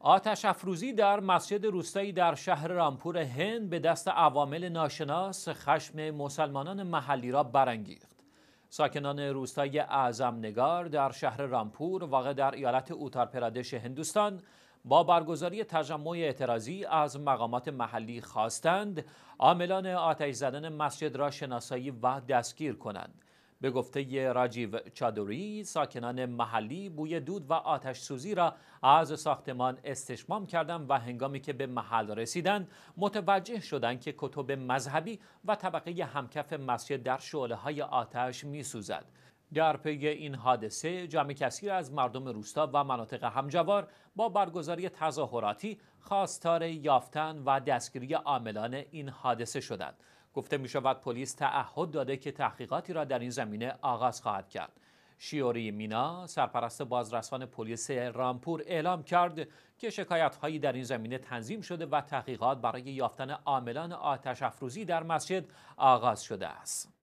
آتش افروزی در مسجد روستایی در شهر رامپور هند به دست عوامل ناشناس خشم مسلمانان محلی را برانگیخت. ساکنان روستای اعظم نگار در شهر رامپور واقع در ایالت اوتارپرادش هندوستان با برگزاری تجمع اعتراضی از مقامات محلی خواستند عاملان آتش زدن مسجد را شناسایی و دستگیر کنند. به گفته راجیو چادوری، ساکنان محلی بوی دود و آتش سوزی را از ساختمان استشمام کردند و هنگامی که به محل رسیدند متوجه شدند که کتب مذهبی و طبقه همکف مسجد در شعله های آتش می سوزد. در پی این حادثه جمع کثیر از مردم روستا و مناطق همجوار با برگزاری تظاهراتی خواستار یافتن و دستگیری عاملان این حادثه شدند گفته می شود پلیس تعهد داده که تحقیقاتی را در این زمینه آغاز خواهد کرد. شیوری مینا سرپرست بازرسان پلیس رامپور اعلام کرد که شکایت هایی در این زمینه تنظیم شده و تحقیقات برای یافتن عاملان آتش افروزی در مسجد آغاز شده است.